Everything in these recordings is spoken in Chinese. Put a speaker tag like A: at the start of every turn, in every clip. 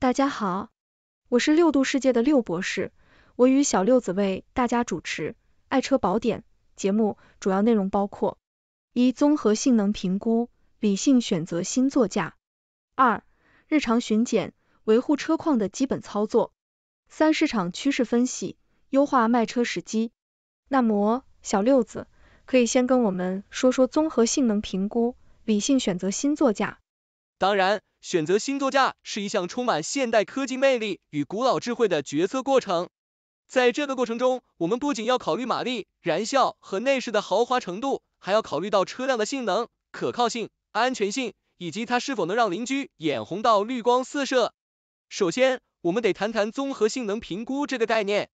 A: 大家好，我是六度世界的六博士，我与小六子为大家主持《爱车宝典》节目，主要内容包括：一、综合性能评估，理性选择新座驾；二、日常巡检维护车况的基本操作；三、市场趋势分析，优化卖车时机。那么，小六子可以先跟我们说说综合性能评估，理性选择新座驾。
B: 当然。选择新座驾是一项充满现代科技魅力与古老智慧的决策过程。在这个过程中，我们不仅要考虑马力、燃效和内饰的豪华程度，还要考虑到车辆的性能、可靠性、安全性，以及它是否能让邻居眼红到绿光四射。首先，我们得谈谈综合性能评估这个概念。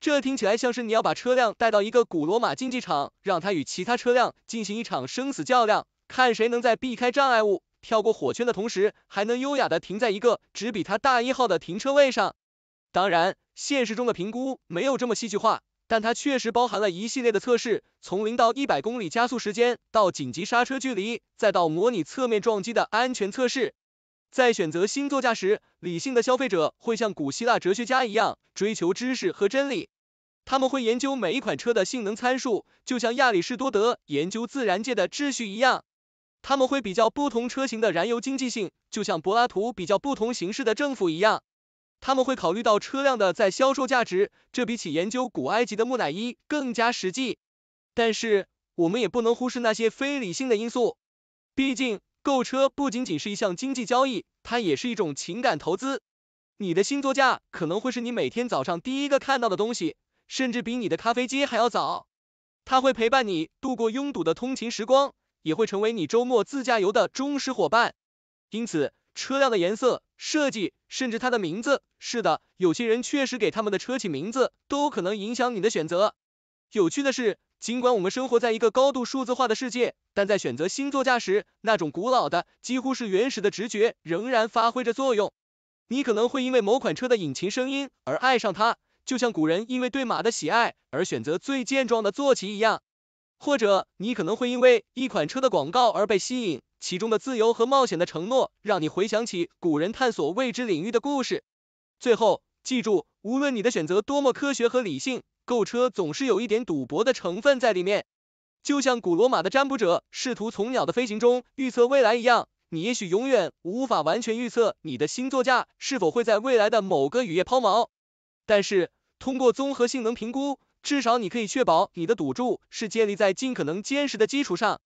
B: 这听起来像是你要把车辆带到一个古罗马竞技场，让它与其他车辆进行一场生死较量，看谁能在避开障碍物。跳过火圈的同时，还能优雅的停在一个只比它大一号的停车位上。当然，现实中的评估没有这么戏剧化，但它确实包含了一系列的测试，从零到一百公里加速时间，到紧急刹车距离，再到模拟侧面撞击的安全测试。在选择新座驾时，理性的消费者会像古希腊哲学家一样追求知识和真理，他们会研究每一款车的性能参数，就像亚里士多德研究自然界的秩序一样。他们会比较不同车型的燃油经济性，就像柏拉图比较不同形式的政府一样。他们会考虑到车辆的在销售价值，这比起研究古埃及的木乃伊更加实际。但是我们也不能忽视那些非理性的因素，毕竟购车不仅仅是一项经济交易，它也是一种情感投资。你的新座驾可能会是你每天早上第一个看到的东西，甚至比你的咖啡机还要早。它会陪伴你度过拥堵的通勤时光。也会成为你周末自驾游的忠实伙伴。因此，车辆的颜色、设计，甚至它的名字，是的，有些人确实给他们的车起名字，都可能影响你的选择。有趣的是，尽管我们生活在一个高度数字化的世界，但在选择新座驾时，那种古老的、几乎是原始的直觉仍然发挥着作用。你可能会因为某款车的引擎声音而爱上它，就像古人因为对马的喜爱而选择最健壮的坐骑一样。或者你可能会因为一款车的广告而被吸引，其中的自由和冒险的承诺让你回想起古人探索未知领域的故事。最后，记住，无论你的选择多么科学和理性，购车总是有一点赌博的成分在里面。就像古罗马的占卜者试图从鸟的飞行中预测未来一样，你也许永远无法完全预测你的新座驾是否会在未来的某个雨夜抛锚。但是，通过综合性能评估。至少你可以确保你的赌注是建立在尽可能坚实的基础上。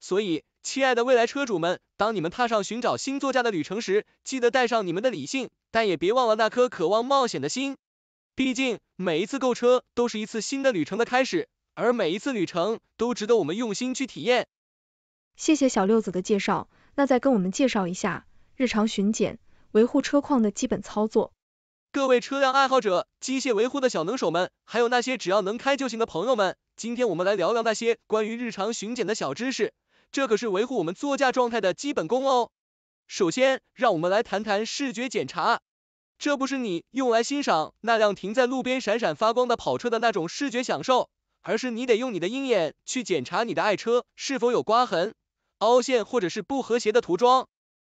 B: 所以，亲爱的未来车主们，当你们踏上寻找新座驾的旅程时，记得带上你们的理性，但也别忘了那颗渴望冒险的心。毕竟，每一次购车都是一次新的旅程的开始，而每一次旅程都值得我们用心去体验。
A: 谢谢小六子的介绍，那再跟我们介绍一下日常巡检、维护车况的基本操作。
B: 各位车辆爱好者、机械维护的小能手们，还有那些只要能开就行的朋友们，今天我们来聊聊那些关于日常巡检的小知识，这可是维护我们座驾状态的基本功哦。首先，让我们来谈谈视觉检查。这不是你用来欣赏那辆停在路边闪闪发光的跑车的那种视觉享受，而是你得用你的鹰眼去检查你的爱车是否有刮痕、凹陷或者是不和谐的涂装。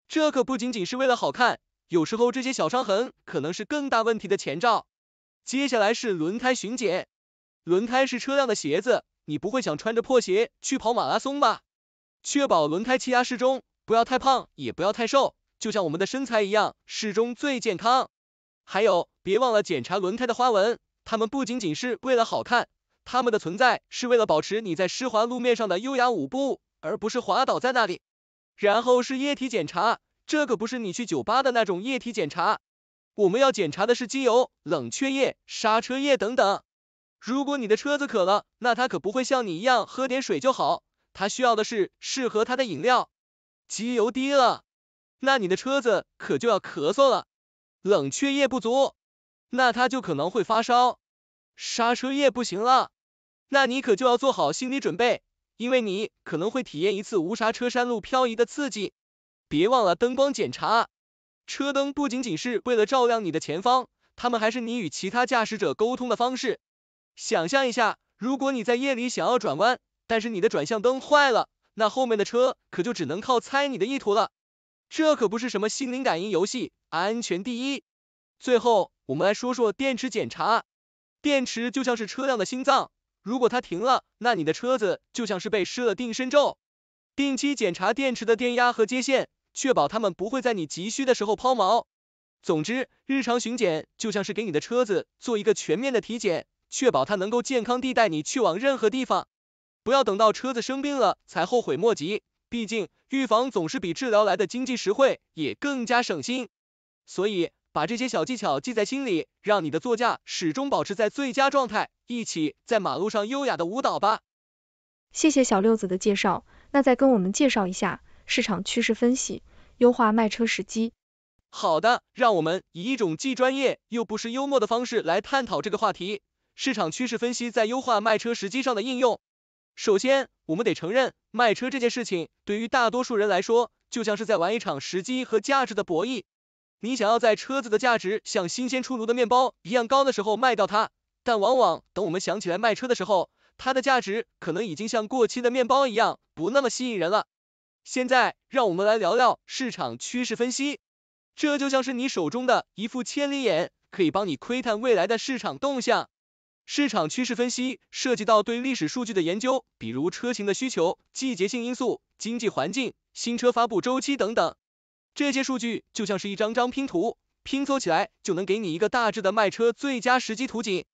B: 这可不仅仅是为了好看。有时候这些小伤痕可能是更大问题的前兆。接下来是轮胎巡检，轮胎是车辆的鞋子，你不会想穿着破鞋去跑马拉松吧？确保轮胎气压适中，不要太胖，也不要太瘦，就像我们的身材一样，适中最健康。还有，别忘了检查轮胎的花纹，它们不仅仅是为了好看，它们的存在是为了保持你在湿滑路面上的优雅舞步，而不是滑倒在那里。然后是液体检查。这可不是你去酒吧的那种液体检查，我们要检查的是机油、冷却液、刹车液等等。如果你的车子渴了，那它可不会像你一样喝点水就好，它需要的是适合它的饮料。机油低了，那你的车子可就要咳嗽了；冷却液不足，那它就可能会发烧；刹车液不行了，那你可就要做好心理准备，因为你可能会体验一次无刹车山路漂移的刺激。别忘了灯光检查，车灯不仅仅是为了照亮你的前方，它们还是你与其他驾驶者沟通的方式。想象一下，如果你在夜里想要转弯，但是你的转向灯坏了，那后面的车可就只能靠猜你的意图了。这可不是什么心灵感应游戏，安全第一。最后，我们来说说电池检查。电池就像是车辆的心脏，如果它停了，那你的车子就像是被施了定身咒。定期检查电池的电压和接线。确保他们不会在你急需的时候抛锚。总之，日常巡检就像是给你的车子做一个全面的体检，确保它能够健康地带你去往任何地方。不要等到车子生病了才后悔莫及，毕竟预防总是比治疗来的经济实惠，也更加省心。所以把这些小技巧记在心里，让你的座驾始终保持在最佳状态，一起
A: 在马路上优雅的舞蹈吧。谢谢小六子的介绍，那再跟我们介绍一下。市场趋势分析，优化卖车时机。
B: 好的，让我们以一种既专业又不失幽默的方式来探讨这个话题：市场趋势分析在优化卖车时机上的应用。首先，我们得承认，卖车这件事情对于大多数人来说，就像是在玩一场时机和价值的博弈。你想要在车子的价值像新鲜出炉的面包一样高的时候卖掉它，但往往等我们想起来卖车的时候，它的价值可能已经像过期的面包一样不那么吸引人了。现在让我们来聊聊市场趋势分析，这就像是你手中的一副千里眼，可以帮你窥探未来的市场动向。市场趋势分析涉及到对历史数据的研究，比如车型的需求、季节性因素、经济环境、新车发布周期等等。这些数据就像是一张张拼图，拼凑起来就能给你一个大致的卖车最佳时机图景。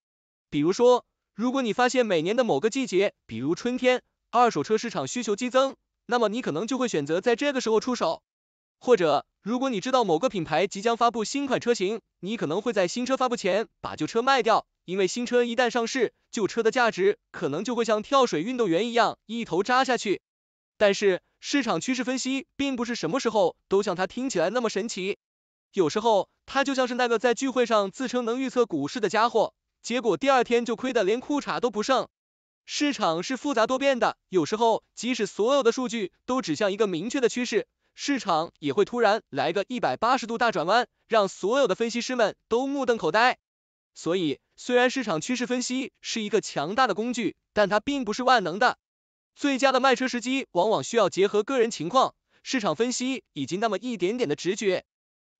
B: 比如说，如果你发现每年的某个季节，比如春天，二手车市场需求激增。那么你可能就会选择在这个时候出手，或者如果你知道某个品牌即将发布新款车型，你可能会在新车发布前把旧车卖掉，因为新车一旦上市，旧车的价值可能就会像跳水运动员一样一头扎下去。但是市场趋势分析并不是什么时候都像它听起来那么神奇，有时候它就像是那个在聚会上自称能预测股市的家伙，结果第二天就亏得连裤衩都不剩。市场是复杂多变的，有时候即使所有的数据都指向一个明确的趋势，市场也会突然来个一百八十度大转弯，让所有的分析师们都目瞪口呆。所以，虽然市场趋势分析是一个强大的工具，但它并不是万能的。最佳的卖车时机往往需要结合个人情况、市场分析以及那么一点点的直觉。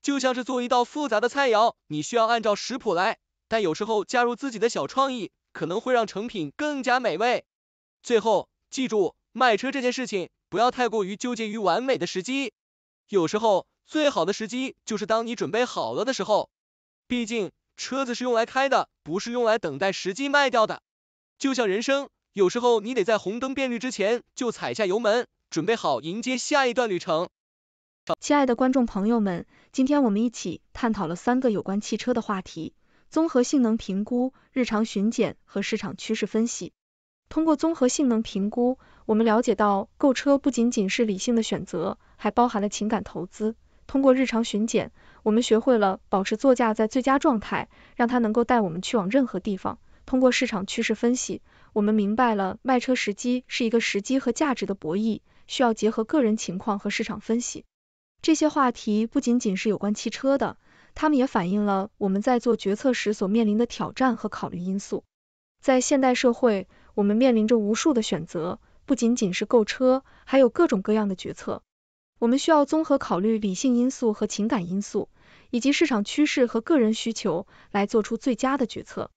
B: 就像是做一道复杂的菜肴，你需要按照食谱来，但有时候加入自己的小创意。可能会让成品更加美味。最后，记住卖车这件事情不要太过于纠结于完美的时机，有时候最好的时机就是当你准备好了的时候。毕竟车子是用来开的，不是用来等待时机卖掉的。就像人生，有时候你得在红灯变绿之前就踩下油门，准备好迎接下
A: 一段旅程。亲爱的观众朋友们，今天我们一起探讨了三个有关汽车的话题。综合性能评估、日常巡检和市场趋势分析。通过综合性能评估，我们了解到购车不仅仅是理性的选择，还包含了情感投资。通过日常巡检，我们学会了保持座驾在最佳状态，让它能够带我们去往任何地方。通过市场趋势分析，我们明白了卖车时机是一个时机和价值的博弈，需要结合个人情况和市场分析。这些话题不仅仅是有关汽车的。它们也反映了我们在做决策时所面临的挑战和考虑因素。在现代社会，我们面临着无数的选择，不仅仅是购车，还有各种各样的决策。我们需要综合考虑理性因素和情感因素，以及市场趋势和个人需求来做出最佳的决策。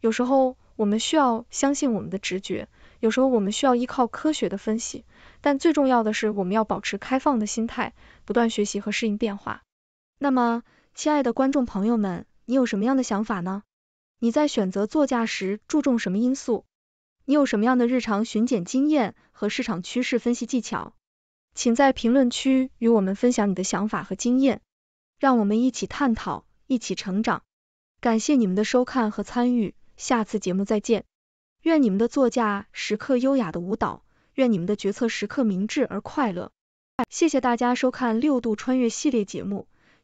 A: 有时候我们需要相信我们的直觉，有时候我们需要依靠科学的分析，但最重要的是我们要保持开放的心态，不断学习和适应变化。那么，亲爱的观众朋友们，你有什么样的想法呢？你在选择座驾时注重什么因素？你有什么样的日常巡检经验和市场趋势分析技巧？请在评论区与我们分享你的想法和经验，让我们一起探讨，一起成长。感谢你们的收看和参与，下次节目再见。愿你们的座驾时刻优雅的舞蹈，愿你们的决策时刻明智而快乐。谢谢大家收看六度穿越系列节目。